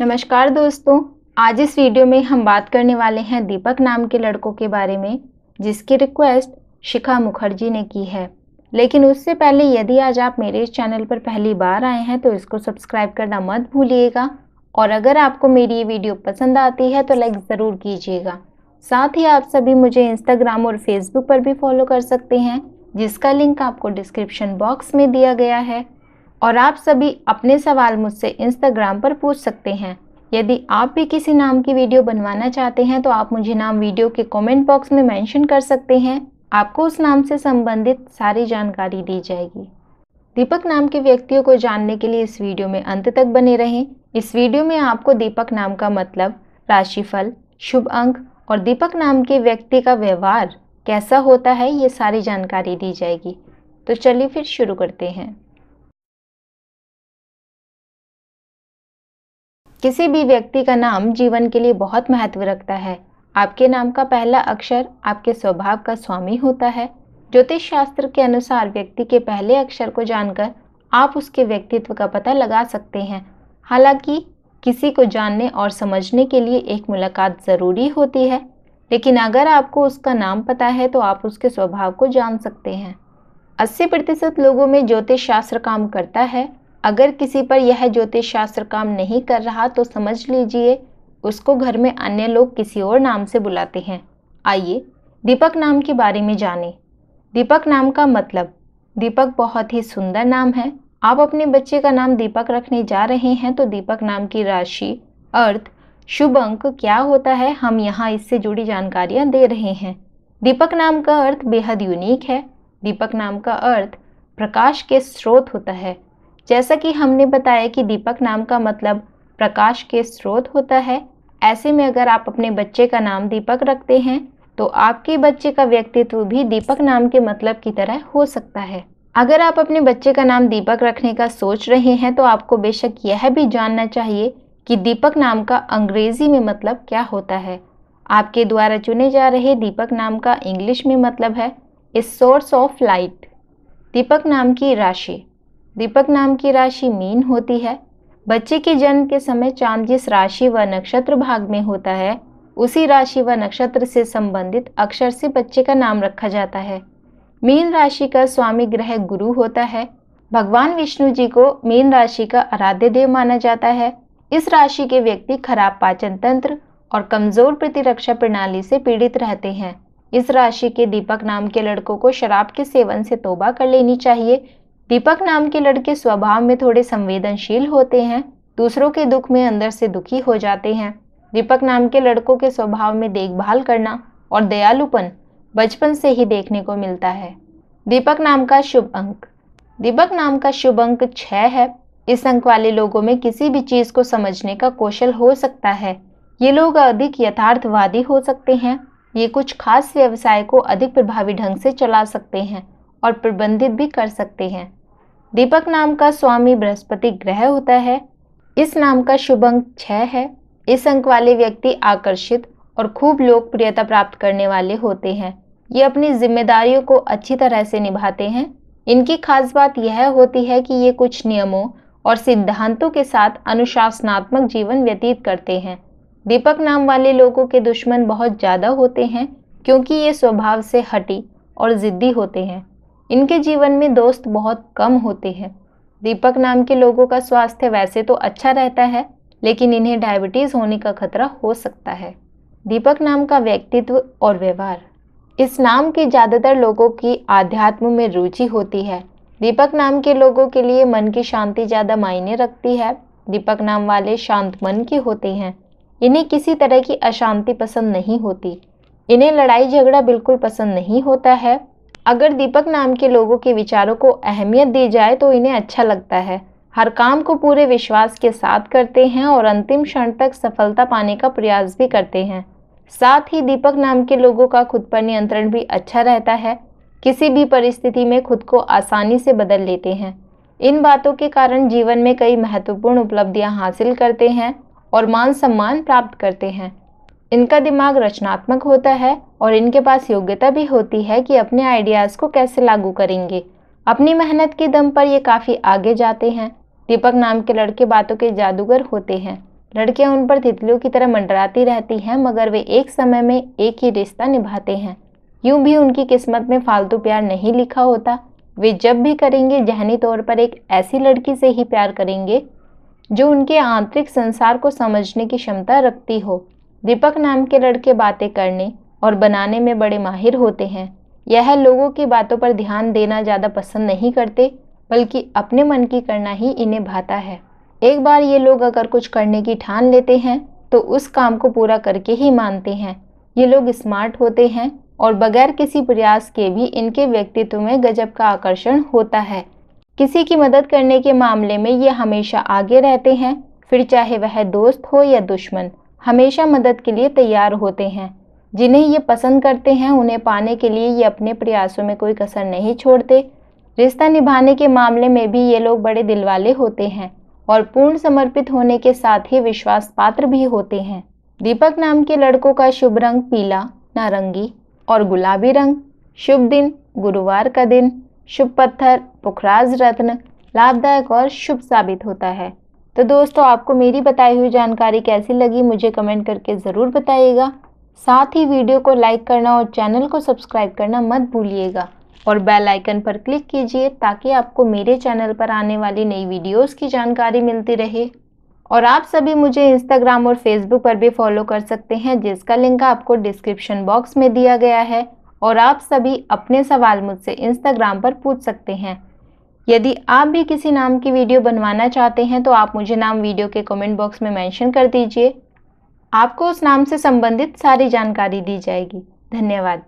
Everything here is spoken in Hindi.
नमस्कार दोस्तों आज इस वीडियो में हम बात करने वाले हैं दीपक नाम के लड़कों के बारे में जिसकी रिक्वेस्ट शिखा मुखर्जी ने की है लेकिन उससे पहले यदि आज आप मेरे इस चैनल पर पहली बार आए हैं तो इसको सब्सक्राइब करना मत भूलिएगा और अगर आपको मेरी ये वीडियो पसंद आती है तो लाइक ज़रूर कीजिएगा साथ ही आप सभी मुझे इंस्टाग्राम और फेसबुक पर भी फॉलो कर सकते हैं जिसका लिंक आपको डिस्क्रिप्शन बॉक्स में दिया गया है और आप सभी अपने सवाल मुझसे इंस्टाग्राम पर पूछ सकते हैं यदि आप भी किसी नाम की वीडियो बनवाना चाहते हैं तो आप मुझे नाम वीडियो के कमेंट बॉक्स में मेंशन कर सकते हैं आपको उस नाम से संबंधित सारी जानकारी दी जाएगी दीपक नाम के व्यक्तियों को जानने के लिए इस वीडियो में अंत तक बने रहें इस वीडियो में आपको दीपक नाम का मतलब राशिफल शुभ अंक और दीपक नाम के व्यक्ति का व्यवहार कैसा होता है ये सारी जानकारी दी जाएगी तो चलिए फिर शुरू करते हैं किसी भी व्यक्ति का नाम जीवन के लिए बहुत महत्व रखता है आपके नाम का पहला अक्षर आपके स्वभाव का स्वामी होता है ज्योतिष शास्त्र के अनुसार व्यक्ति के पहले अक्षर को जानकर आप उसके व्यक्तित्व का पता लगा सकते हैं हालांकि किसी को जानने और समझने के लिए एक मुलाकात ज़रूरी होती है लेकिन अगर आपको उसका नाम पता है तो आप उसके स्वभाव को जान सकते हैं 80 प्रतिशत लोगों में ज्योतिष शास्त्र काम करता है अगर किसी पर यह ज्योतिष शास्त्र काम नहीं कर रहा तो समझ लीजिए उसको घर में अन्य लोग किसी और नाम से बुलाते हैं आइए दीपक नाम के बारे में जानें दीपक नाम का मतलब दीपक बहुत ही सुंदर नाम है आप अपने बच्चे का नाम दीपक रखने जा रहे हैं तो दीपक नाम की राशि अर्थ शुभ अंक क्या होता है हम यहाँ इससे जुड़ी जानकारियाँ दे रहे हैं दीपक नाम का अर्थ बेहद यूनिक है दीपक नाम का अर्थ प्रकाश के स्रोत होता है जैसा कि हमने बताया कि दीपक नाम का मतलब प्रकाश के स्रोत होता है ऐसे में अगर आप अपने बच्चे का नाम दीपक रखते हैं तो आपके बच्चे का व्यक्तित्व भी दीपक नाम के मतलब की तरह हो सकता है अगर आप अपने बच्चे का नाम दीपक रखने का सोच रहे हैं तो आपको बेशक यह भी जानना चाहिए कि दीपक नाम का अंग्रेज़ी में मतलब क्या होता है आपके द्वारा चुने जा रहे दीपक नाम का इंग्लिश में मतलब है a source of light Deepak नाम की राशि दीपक नाम की राशि मीन होती है बच्चे के जन्म के समय चांद जिस राशि व नक्षत्र भाग में होता है उसी राशि व नक्षत्र से संबंधित अक्षर से बच्चे का नाम रखा जाता है मीन राशि का स्वामी ग्रह गुरु होता है भगवान विष्णु जी को मीन राशि का आराध्य देव माना जाता है इस राशि के व्यक्ति खराब पाचन तंत्र और कमजोर प्रतिरक्षा प्रणाली से पीड़ित रहते हैं इस राशि के दीपक नाम के लड़कों को शराब के सेवन से तोबा कर लेनी चाहिए दीपक नाम के लड़के स्वभाव में थोड़े संवेदनशील होते हैं दूसरों के दुख में अंदर से दुखी हो जाते हैं दीपक नाम के लड़कों के स्वभाव में देखभाल करना और दयालुपन बचपन से ही देखने को मिलता है दीपक नाम का शुभ अंक दीपक नाम का शुभ अंक छः है इस अंक वाले लोगों में किसी भी चीज़ को समझने का कौशल हो सकता है ये लोग अधिक यथार्थवादी हो सकते हैं ये कुछ खास व्यवसाय को अधिक प्रभावी ढंग से चला सकते हैं और प्रबंधित भी कर सकते हैं दीपक नाम का स्वामी बृहस्पति ग्रह होता है इस नाम का शुभ अंक छः है इस अंक वाले व्यक्ति आकर्षित और खूब लोकप्रियता प्राप्त करने वाले होते हैं ये अपनी जिम्मेदारियों को अच्छी तरह से निभाते हैं इनकी खास बात यह होती है कि ये कुछ नियमों और सिद्धांतों के साथ अनुशासनात्मक जीवन व्यतीत करते हैं दीपक नाम वाले लोगों के दुश्मन बहुत ज़्यादा होते हैं क्योंकि ये स्वभाव से हटी और ज़िद्दी होते हैं इनके जीवन में दोस्त बहुत कम होते हैं दीपक नाम के लोगों का स्वास्थ्य वैसे तो अच्छा रहता है लेकिन इन्हें डायबिटीज़ होने का खतरा हो सकता है दीपक नाम का व्यक्तित्व और व्यवहार इस नाम के ज़्यादातर लोगों की आध्यात्म में रुचि होती है दीपक नाम के लोगों के लिए मन की शांति ज़्यादा मायने रखती है दीपक नाम वाले शांत मन के होते हैं इन्हें किसी तरह की अशांति पसंद नहीं होती इन्हें लड़ाई झगड़ा बिल्कुल पसंद नहीं होता है अगर दीपक नाम के लोगों के विचारों को अहमियत दी जाए तो इन्हें अच्छा लगता है हर काम को पूरे विश्वास के साथ करते हैं और अंतिम क्षण तक सफलता पाने का प्रयास भी करते हैं साथ ही दीपक नाम के लोगों का खुद पर नियंत्रण भी अच्छा रहता है किसी भी परिस्थिति में खुद को आसानी से बदल लेते हैं इन बातों के कारण जीवन में कई महत्वपूर्ण उपलब्धियां हासिल करते हैं और मान सम्मान प्राप्त करते हैं इनका दिमाग रचनात्मक होता है और इनके पास योग्यता भी होती है कि अपने आइडियाज़ को कैसे लागू करेंगे अपनी मेहनत के दम पर ये काफ़ी आगे जाते हैं दीपक नाम के लड़के बातों के जादूगर होते हैं लड़कियां उन पर तितलियों की तरह मंडराती रहती हैं मगर वे एक समय में एक ही रिश्ता निभाते हैं यूं भी उनकी किस्मत में फालतू प्यार नहीं लिखा होता वे जब भी करेंगे जहनी तौर पर एक ऐसी लड़की से ही प्यार करेंगे जो उनके आंतरिक संसार को समझने की क्षमता रखती हो दीपक नाम के लड़के बातें करने और बनाने में बड़े माहिर होते हैं यह लोगों की बातों पर ध्यान देना ज़्यादा पसंद नहीं करते बल्कि अपने मन की करना ही इन्हें भाता है एक बार ये लोग अगर कुछ करने की ठान लेते हैं तो उस काम को पूरा करके ही मानते हैं ये लोग स्मार्ट होते हैं और बगैर किसी प्रयास के भी इनके व्यक्तित्व में गजब का आकर्षण होता है किसी की मदद करने के मामले में ये हमेशा आगे रहते हैं फिर चाहे वह दोस्त हो या दुश्मन हमेशा मदद के लिए तैयार होते हैं जिन्हें ये पसंद करते हैं उन्हें पाने के लिए ये अपने प्रयासों में कोई कसर नहीं छोड़ते रिश्ता निभाने के मामले में भी ये लोग बड़े दिल वाले होते हैं और पूर्ण समर्पित होने के साथ ही विश्वास पात्र भी होते हैं दीपक नाम के लड़कों का शुभ रंग पीला नारंगी और गुलाबी रंग शुभ दिन गुरुवार का दिन शुभ पत्थर पुखराज रत्न लाभदायक और शुभ साबित होता है तो दोस्तों आपको मेरी बताई हुई जानकारी कैसी लगी मुझे कमेंट करके ज़रूर बताइएगा साथ ही वीडियो को लाइक करना और चैनल को सब्सक्राइब करना मत भूलिएगा और बेल आइकन पर क्लिक कीजिए ताकि आपको मेरे चैनल पर आने वाली नई वीडियोस की जानकारी मिलती रहे और आप सभी मुझे इंस्टाग्राम और फेसबुक पर भी फॉलो कर सकते हैं जिसका लिंक आपको डिस्क्रिप्शन बॉक्स में दिया गया है और आप सभी अपने सवाल मुझसे इंस्टाग्राम पर पूछ सकते हैं यदि आप भी किसी नाम की वीडियो बनवाना चाहते हैं तो आप मुझे नाम वीडियो के कमेंट बॉक्स में मेंशन कर दीजिए आपको उस नाम से संबंधित सारी जानकारी दी जाएगी धन्यवाद